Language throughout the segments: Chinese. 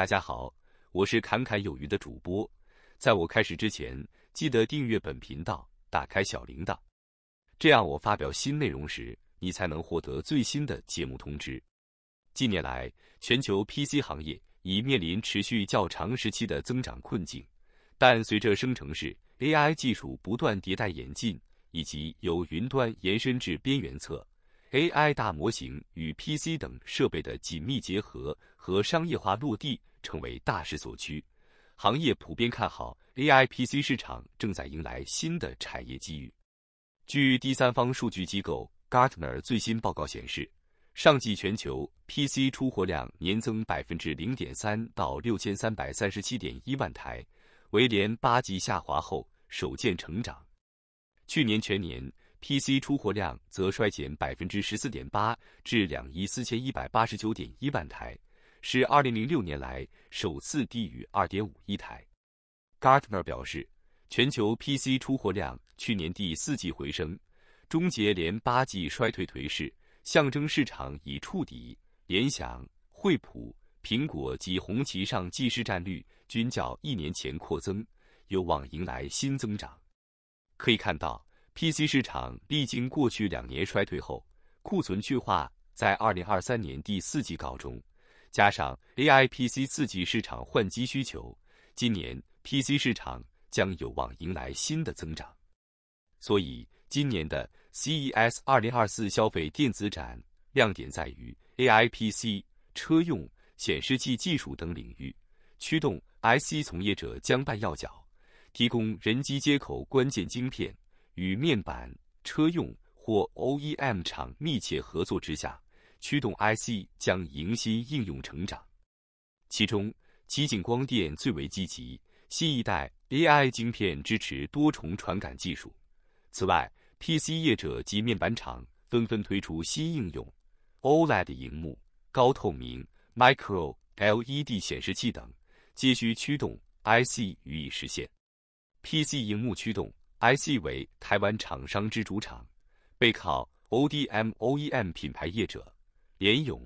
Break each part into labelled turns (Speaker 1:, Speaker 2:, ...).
Speaker 1: 大家好，我是侃侃有余的主播。在我开始之前，记得订阅本频道，打开小铃铛，这样我发表新内容时，你才能获得最新的节目通知。近年来，全球 PC 行业已面临持续较长时期的增长困境，但随着生成式 AI 技术不断迭代演进，以及由云端延伸至边缘侧。AI 大模型与 PC 等设备的紧密结合和商业化落地成为大势所趋，行业普遍看好 AI PC 市场正在迎来新的产业机遇。据第三方数据机构 Gartner 最新报告显示，上季全球 PC 出货量年增百分之零点三到六千三百三十七点一万台，为连八季下滑后首见成长。去年全年。PC 出货量则衰减百分之十四点八，至两亿四千一百八十九点一万台，是二零零六年来首次低于二点五亿台。Gartner 表示，全球 PC 出货量去年第四季回升，终结连八季衰退颓势，象征市场已触底。联想、惠普、苹果及红旗上季市占率均较一年前扩增，有望迎来新增长。可以看到。PC 市场历经过去两年衰退后，库存去化在2023年第四季告终，加上 AI PC 自己市场换机需求，今年 PC 市场将有望迎来新的增长。所以，今年的 CES 2024消费电子展亮点在于 AI PC、车用显示器技术等领域，驱动 IC 从业者将扮要角，提供人机接口关键晶片。与面板、车用或 OEM 厂密切合作之下，驱动 IC 将迎新应用成长。其中，奇景光电最为积极，新一代 AI 晶片支持多重传感技术。此外，PC 业者及面板厂纷纷推出新应用，OLED 荧幕、高透明 Micro LED 显示器等，皆需驱动 IC 予以实现。PC 荧幕驱动。IC 为台湾厂商之主场，背靠 ODM/OEM 品牌业者，联咏、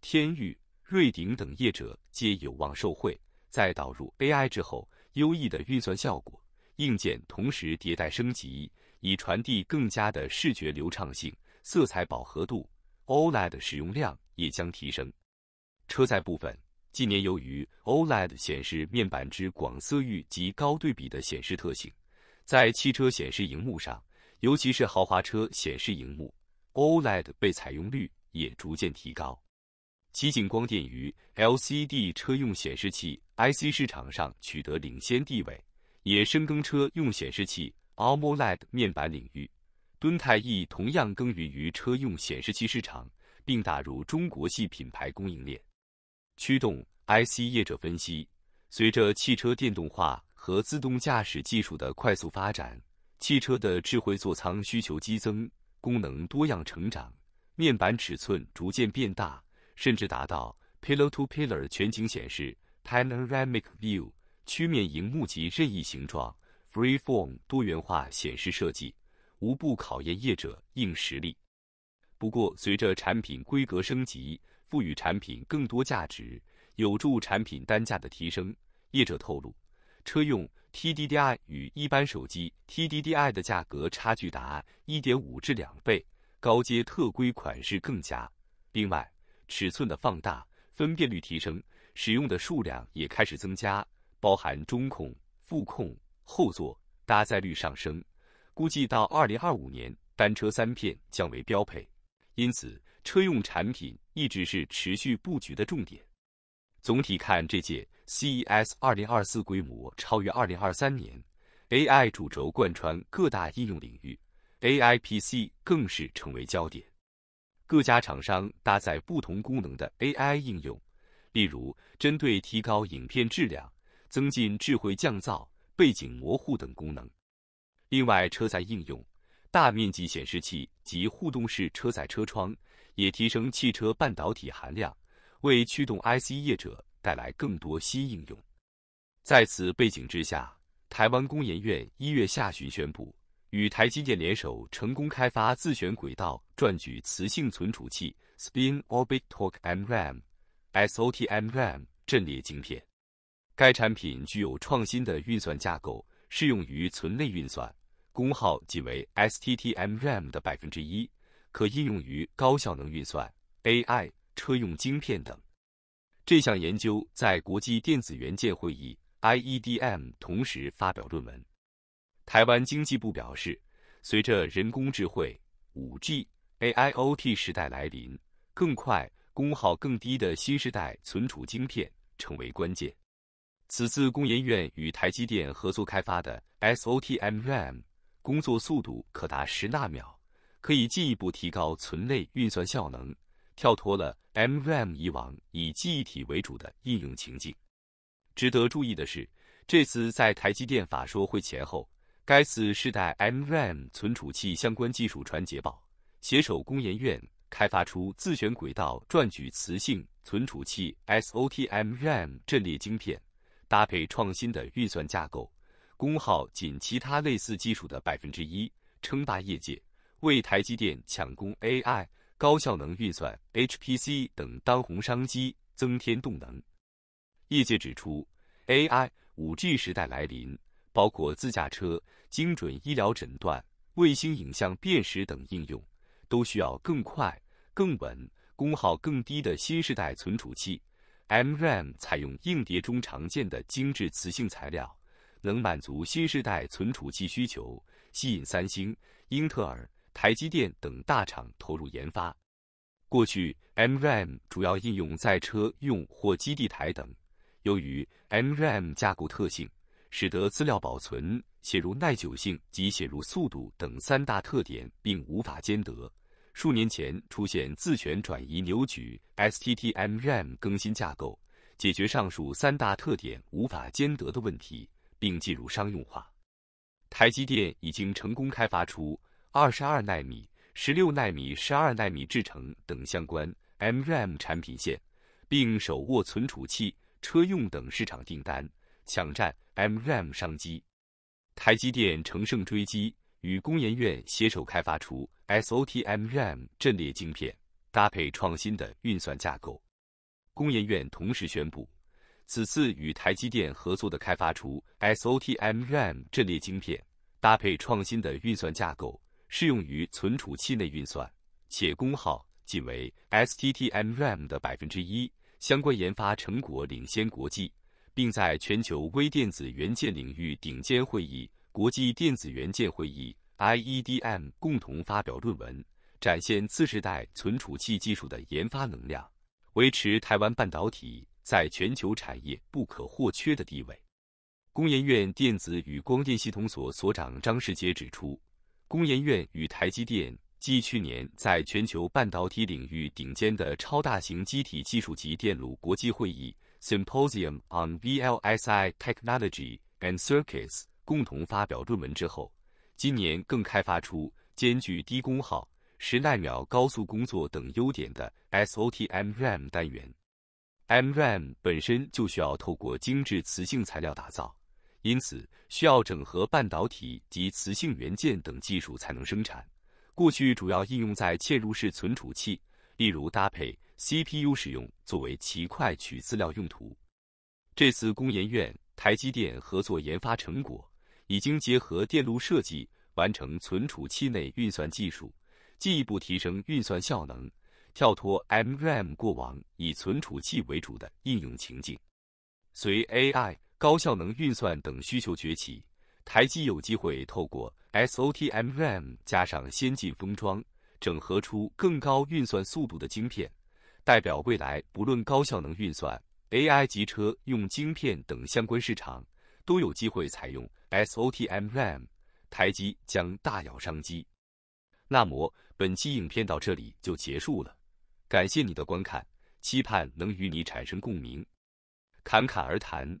Speaker 1: 天宇、瑞鼎等业者皆有望受惠。在导入 AI 之后，优异的运算效果，硬件同时迭代升级，以传递更加的视觉流畅性、色彩饱和度，OLED 使用量也将提升。车载部分，近年由于 OLED 显示面板之广色域及高对比的显示特性。在汽车显示荧幕上，尤其是豪华车显示荧幕，OLED 被采用率也逐渐提高。奇景光电于 LCD 车用显示器 IC 市场上取得领先地位，也深耕车用显示器 a m OLED 面板领域。敦泰亦同样耕耘于车用显示器市场，并打入中国系品牌供应链。驱动 IC 业者分析，随着汽车电动化。和自动驾驶技术的快速发展，汽车的智慧座舱需求激增，功能多样，成长面板尺寸逐渐变大，甚至达到 pillar to pillar 全景显示 （panoramic view） 曲面荧幕及任意形状 （free form） 多元化显示设计，无不考验业者硬实力。不过，随着产品规格升级，赋予产品更多价值，有助产品单价的提升。业者透露。车用 TDDI 与一般手机 TDDI 的价格差距达一点五至两倍，高阶特规款式更佳。另外，尺寸的放大、分辨率提升，使用的数量也开始增加，包含中控、副控、后座，搭载率上升。估计到二零二五年，单车三片将为标配。因此，车用产品一直是持续布局的重点。总体看，这届。CES 二零二四规模超越二零二三年，AI 主轴贯穿各大应用领域，AI PC 更是成为焦点。各家厂商搭载不同功能的 AI 应用，例如针对提高影片质量、增进智慧降噪、背景模糊等功能。另外，车载应用、大面积显示器及互动式车载车窗也提升汽车半导体含量，为驱动 IC 业者。带来更多新应用。在此背景之下，台湾工研院一月下旬宣布与台积电联手成功开发自旋轨道转矩磁性存储器 （Spin Orbit Torque MRAM，SOTMRAM） 阵列晶片。该产品具有创新的运算架构，适用于存类运算，功耗仅为 STTMRAM 的百分之一，可应用于高效能运算、AI、车用晶片等。这项研究在国际电子元件会议 IEDM 同时发表论文。台湾经济部表示，随着人工智慧、五 G、AIoT 时代来临，更快、功耗更低的新时代存储晶片成为关键。此次工研院与台积电合作开发的 SOTM RAM，工作速度可达十纳秒，可以进一步提高存类运算效能。跳脱了 MRAM 以往以记忆体为主的应用情境。值得注意的是，这次在台积电法说会前后，该次世代 MRAM 存储器相关技术传捷报，携手工研院开发出自旋轨道转矩磁性存储器 SOT-MRAM 阵列晶片，搭配创新的运算架构，功耗仅其他类似技术的百分之一，称霸业界，为台积电抢攻 AI。高效能运算 （HPC） 等当红商机增添动能。业界指出，AI、五 G 时代来临，包括自驾车、精准医疗诊断、卫星影像辨识等应用，都需要更快、更稳、功耗更低的新时代存储器。MRAM 采用硬碟中常见的精致磁性材料，能满足新时代存储器需求，吸引三星、英特尔。台积电等大厂投入研发。过去，MRAM 主要应用在车用或基地台等。由于 MRAM 架构特性，使得资料保存、写入耐久性及写入速度等三大特点并无法兼得。数年前出现自旋转移扭矩 （STT）MRAM 更新架构，解决上述三大特点无法兼得的问题，并进入商用化。台积电已经成功开发出。二十二纳米、十六纳米、十二纳米制程等相关 MRAM 产品线，并手握存储器、车用等市场订单，抢占 MRAM 商机。台积电乘胜追击，与工研院携手开发出 SOTM RAM 阵列晶片，搭配创新的运算架构。工研院同时宣布，此次与台积电合作的开发出 SOTM RAM 阵列晶片，搭配创新的运算架构。适用于存储器内运算，且功耗仅为 S T T M R A M 的百分之一。相关研发成果领先国际，并在全球微电子元件领域顶尖会议国际电子元件会议 I E D M 共同发表论文，展现次世代存储器技术的研发能量，维持台湾半导体在全球产业不可或缺的地位。工研院电子与光电系统所所长张世杰指出。工研院与台积电继去年在全球半导体领域顶尖的超大型机体技术级电路国际会议 （Symposium on VLSI Technology and Circuits） 共同发表论文之后，今年更开发出兼具低功耗、十纳秒高速工作等优点的 SOTM RAM 单元。M RAM 本身就需要透过精致磁性材料打造。因此，需要整合半导体及磁性元件等技术才能生产。过去主要应用在嵌入式存储器，例如搭配 CPU 使用作为其快取资料用途。这次工研院台积电合作研发成果，已经结合电路设计完成存储器内运算技术，进一步提升运算效能，跳脱 MRAM 过往以存储器为主的应用情境，随 AI。高效能运算等需求崛起，台积有机会透过 SOTM RAM 加上先进封装，整合出更高运算速度的晶片。代表未来不论高效能运算、AI 级车用晶片等相关市场，都有机会采用 SOTM RAM，台积将大咬商机。那么本期影片到这里就结束了，感谢你的观看，期盼能与你产生共鸣。侃侃而谈。